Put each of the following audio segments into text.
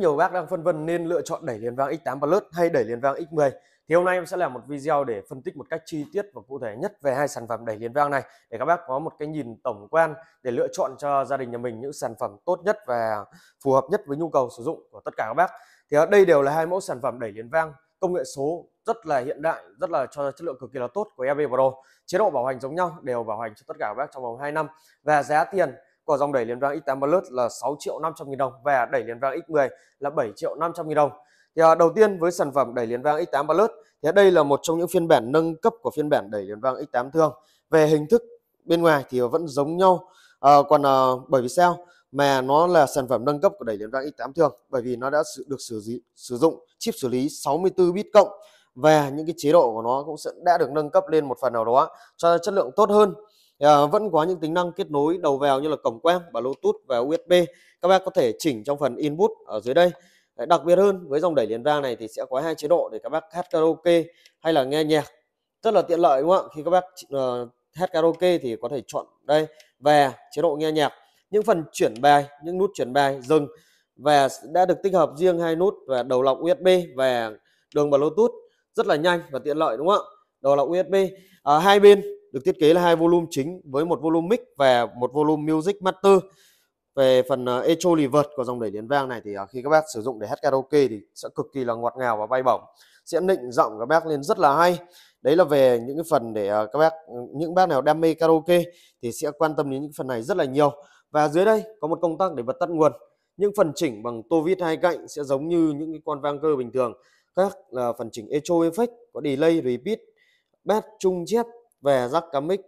nhiều bác đang phân vân nên lựa chọn đẩy liền vang X8 Plus hay đẩy liền vang X10 thì hôm nay em sẽ làm một video để phân tích một cách chi tiết và cụ thể nhất về hai sản phẩm đẩy liền vang này để các bác có một cái nhìn tổng quan để lựa chọn cho gia đình nhà mình những sản phẩm tốt nhất và phù hợp nhất với nhu cầu sử dụng của tất cả các bác thì ở đây đều là hai mẫu sản phẩm đẩy liền vang công nghệ số rất là hiện đại rất là cho chất lượng cực kỳ là tốt của EV Pro chế độ bảo hành giống nhau đều bảo hành cho tất cả các bác trong vòng 2 năm và giá tiền còn dòng đẩy liền vàng X8 Plus là 6 triệu 500 nghìn đồng và đẩy liền vàng X10 là 7 triệu 500 nghìn đồng. Thì à, đầu tiên với sản phẩm đẩy liền vàng X8 Plus thì đây là một trong những phiên bản nâng cấp của phiên bản đẩy liền vàng X8 thường. Về hình thức bên ngoài thì vẫn giống nhau. À, còn à, bởi vì sao? mà nó là sản phẩm nâng cấp của đẩy liền vàng X8 thường bởi vì nó đã được sử dụng, sử dụng chip xử lý 64 bit cộng và những cái chế độ của nó cũng sẽ đã được nâng cấp lên một phần nào đó cho chất lượng tốt hơn À, vẫn có những tính năng kết nối đầu vào như là cổng quang và Bluetooth và USB các bác có thể chỉnh trong phần input ở dưới đây đặc biệt hơn với dòng đẩy liền vang này thì sẽ có hai chế độ để các bác hát karaoke hay là nghe nhạc rất là tiện lợi đúng không ạ khi các bác ờ, hát karaoke thì có thể chọn đây về chế độ nghe nhạc những phần chuyển bài những nút chuyển bài dừng và đã được tích hợp riêng hai nút và đầu lọc USB và đường Bluetooth rất là nhanh và tiện lợi đúng không ạ đầu lọc USB à, ờ, hai bên được thiết kế là hai volume chính với một volume mix và một volume music master về phần uh, echo reverb của dòng đẩy điện vang này thì uh, khi các bác sử dụng để hát karaoke thì sẽ cực kỳ là ngọt ngào và bay bổng sẽ nịnh giọng các bác lên rất là hay đấy là về những cái phần để uh, các bác ừ, những bác nào đam mê karaoke thì sẽ quan tâm đến những phần này rất là nhiều và dưới đây có một công tắc để bật tắt nguồn những phần chỉnh bằng tô vít hai cạnh sẽ giống như những cái con vang cơ bình thường các là phần chỉnh echo effect có delay repeat bass trung chép về rắc cắm mic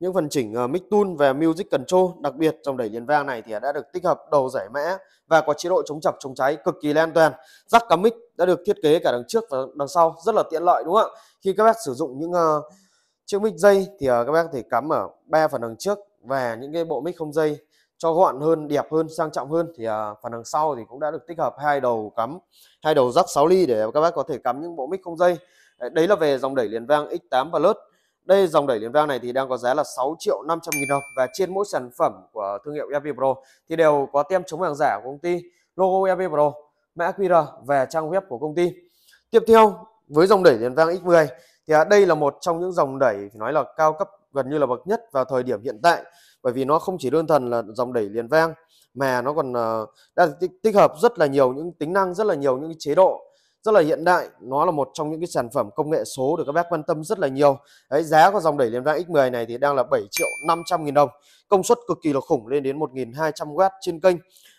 những phần chỉnh uh, mic tune về music control đặc biệt trong đẩy liền vang này thì đã được tích hợp đầu giải mã và có chế độ chống chập chống cháy cực kỳ an toàn rắc cắm mic đã được thiết kế cả đằng trước và đằng sau rất là tiện lợi đúng không ạ khi các bác sử dụng những uh, chiếc mic dây thì uh, các bác thể cắm ở ba phần đằng trước và những cái bộ mic không dây cho gọn hơn đẹp hơn sang trọng hơn thì uh, phần đằng sau thì cũng đã được tích hợp hai đầu cắm hai đầu rắc 6 ly để các bác có thể cắm những bộ mic không dây đấy là về dòng đẩy liền vang X8 Plus đây dòng đẩy liềm dao này thì đang có giá là 6 triệu 500 nghìn đồng và trên mỗi sản phẩm của thương hiệu FV Pro thì đều có tem chống hàng giả của công ty, logo FV Pro, mã QR và trang web của công ty. Tiếp theo với dòng đẩy liềm vang X10 thì à, đây là một trong những dòng đẩy phải nói là cao cấp gần như là bậc nhất vào thời điểm hiện tại bởi vì nó không chỉ đơn thuần là dòng đẩy liền vang mà nó còn à, đã tích hợp rất là nhiều những tính năng rất là nhiều những chế độ rất là hiện đại nó là một trong những cái sản phẩm công nghệ số được các bác quan tâm rất là nhiều đấy giá của dòng đẩy liềm vang X10 này thì đang là 7 triệu 500 nghìn đồng công suất cực kỳ là khủng lên đến 1.200W trên kênh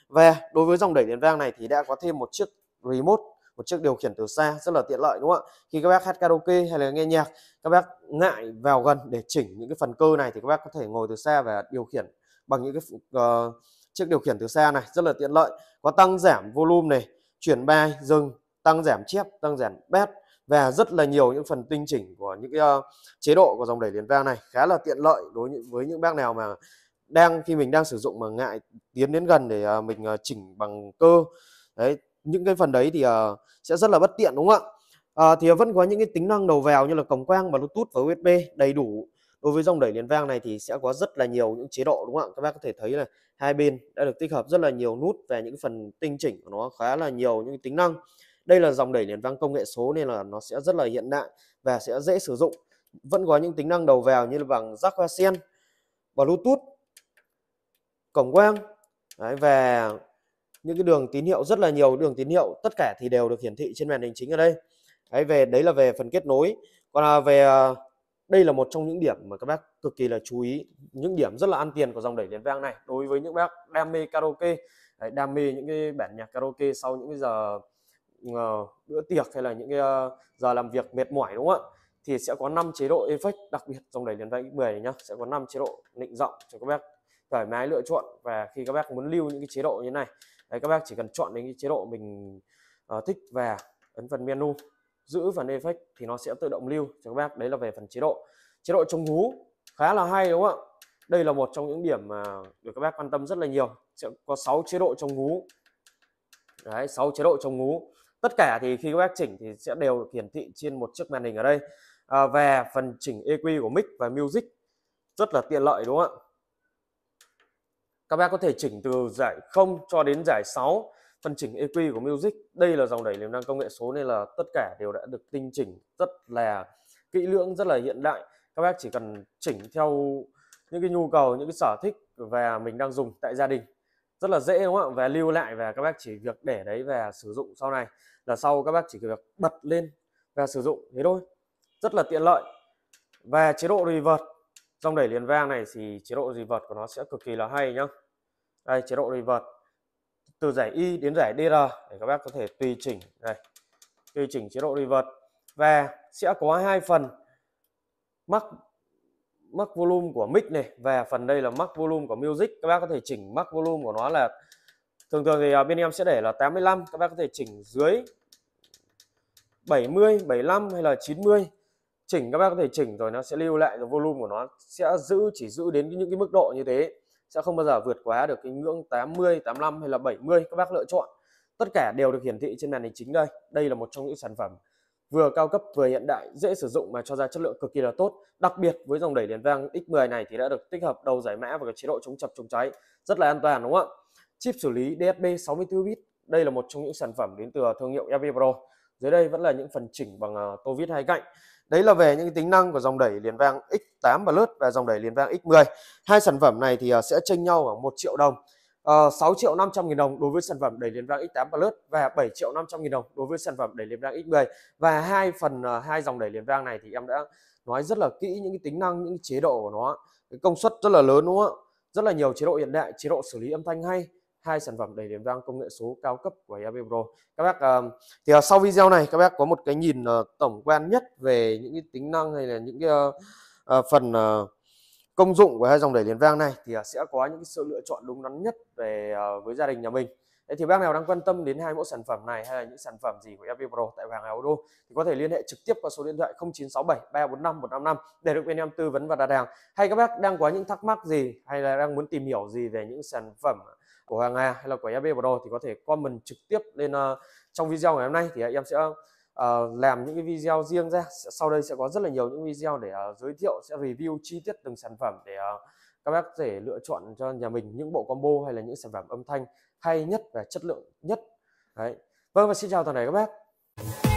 và đối với dòng đẩy liềm vang này thì đã có thêm một chiếc remote một chiếc điều khiển từ xa rất là tiện lợi đúng không ạ khi các bác hát karaoke hay là nghe nhạc các bác ngại vào gần để chỉnh những cái phần cơ này thì các bác có thể ngồi từ xa và điều khiển bằng những cái uh, chiếc điều khiển từ xa này rất là tiện lợi có tăng giảm volume này chuyển bài dừng tăng giảm chép tăng giảm bét và rất là nhiều những phần tinh chỉnh của những cái uh, chế độ của dòng đẩy liền vang này khá là tiện lợi đối với những bác nào mà đang khi mình đang sử dụng mà ngại tiến đến gần để uh, mình uh, chỉnh bằng cơ đấy những cái phần đấy thì uh, sẽ rất là bất tiện đúng không ạ uh, thì vẫn có những cái tính năng đầu vào như là cổng quang bluetooth và usb đầy đủ đối với dòng đẩy liền vang này thì sẽ có rất là nhiều những chế độ đúng không ạ các bác có thể thấy là hai bên đã được tích hợp rất là nhiều nút về những phần tinh chỉnh của nó khá là nhiều những tính năng đây là dòng đẩy nền vang công nghệ số nên là nó sẽ rất là hiện đại và sẽ dễ sử dụng vẫn có những tính năng đầu vào như là bằng jack hoa sen bluetooth cổng quang Đấy, và những cái đường tín hiệu rất là nhiều đường tín hiệu tất cả thì đều được hiển thị trên màn hình chính ở đây đấy về đấy là về phần kết nối còn là về à, đây là một trong những điểm mà các bác cực kỳ là chú ý những điểm rất là ăn tiền của dòng đẩy liền vang này đối với những bác đam mê karaoke đấy, đam mê những cái bản nhạc karaoke sau những cái giờ uh, bữa tiệc hay là những cái ờ, giờ làm việc mệt mỏi đúng không ạ thì sẽ có 5 chế độ effect đặc biệt trong đẩy liền vang 10 này nhá sẽ có 5 chế độ định rộng cho các bác thoải mái lựa chọn và khi các bác muốn lưu những cái chế độ như này đấy, các bác chỉ cần chọn đến cái chế độ mình uh, thích và ấn phần menu giữ phần effect thì nó sẽ tự động lưu cho các bác đấy là về phần chế độ chế độ chống hú khá là hay đúng không ạ đây là một trong những điểm mà được các bác quan tâm rất là nhiều sẽ có 6 chế độ chống hú đấy 6 chế độ chống hú tất cả thì khi các bác chỉnh thì sẽ đều được hiển thị trên một chiếc màn hình ở đây à, về phần chỉnh EQ của mic và music rất là tiện lợi đúng không ạ các bác có thể chỉnh từ giải 0 cho đến giải 6 phần chỉnh EQ của music đây là dòng đẩy liềm năng công nghệ số nên là tất cả đều đã được tinh chỉnh rất là kỹ lưỡng rất là hiện đại các bác chỉ cần chỉnh theo những cái nhu cầu những cái sở thích và mình đang dùng tại gia đình rất là dễ đúng không ạ và lưu lại và các bác chỉ việc để đấy và sử dụng sau này là sau các bác chỉ việc bật lên và sử dụng thế thôi rất là tiện lợi và chế độ revert dòng đẩy liền vang này thì chế độ revert của nó sẽ cực kỳ là hay nhá đây chế độ revert từ giải Y đến giải DR để các bác có thể tùy chỉnh này tùy chỉnh chế độ revert và sẽ có hai phần mắc mắc volume của mic này và phần đây là mắc volume của music các bác có thể chỉnh mắc volume của nó là thường thường thì à, bên em sẽ để là 85 các bác có thể chỉnh dưới 70 75 hay là 90 chỉnh các bác có thể chỉnh rồi nó sẽ lưu lại rồi volume của nó sẽ giữ chỉ giữ đến những cái mức độ như thế sẽ không bao giờ vượt quá được cái ngưỡng 80 85 hay là 70 các bác lựa chọn tất cả đều được hiển thị trên màn hình chính đây đây là một trong những sản phẩm vừa cao cấp vừa hiện đại, dễ sử dụng mà cho ra chất lượng cực kỳ là tốt. Đặc biệt với dòng đẩy liền vang X10 này thì đã được tích hợp đầu giải mã và cái chế độ chống chập chống cháy, rất là an toàn đúng không ạ? Chip xử lý DSP 64 bit, đây là một trong những sản phẩm đến từ à, thương hiệu FPT Pro. Dưới đây vẫn là những phần chỉnh bằng à, tô vít hai cạnh. Đấy là về những tính năng của dòng đẩy liền vang X8 Plus và dòng đẩy liền vang X10. Hai sản phẩm này thì à, sẽ chênh nhau khoảng 1 triệu đồng. Ờ, uh, 6 triệu 500 nghìn đồng đối với sản phẩm đẩy liềm răng X8 Plus và 7 triệu 500 nghìn đồng đối với sản phẩm đẩy liềm răng X10 và hai phần ờ, hai dòng đẩy liềm răng này thì em đã nói rất là kỹ những cái tính năng những cái chế độ của nó cái công suất rất là lớn đúng không ạ rất là nhiều chế độ hiện đại chế độ xử lý âm thanh hay hai sản phẩm đẩy điểm vang công nghệ số cao cấp của EAB Pro. Các bác ờ, thì sau video này các bác có một cái nhìn tổng quan nhất về những cái tính năng hay là những cái phần công dụng của hai dòng đẩy liền vang này thì à, sẽ có những sự lựa chọn đúng đắn nhất về à, với gia đình nhà mình thì bác nào đang quan tâm đến hai mẫu sản phẩm này hay là những sản phẩm gì của FV Pro tại Hoàng Hà Đô thì có thể liên hệ trực tiếp qua số điện thoại 0967 345 155 để được bên em tư vấn và đặt hàng. Hay các bác đang có những thắc mắc gì hay là đang muốn tìm hiểu gì về những sản phẩm của Hoàng Hà hay là của FV Pro thì có thể comment trực tiếp lên à, trong video ngày hôm nay thì em sẽ uh, làm những cái video riêng ra sau đây sẽ có rất là nhiều những video để uh, giới thiệu sẽ review chi tiết từng sản phẩm để uh, các bác có thể lựa chọn cho nhà mình những bộ combo hay là những sản phẩm âm thanh hay nhất và chất lượng nhất đấy vâng và xin chào toàn thể các bác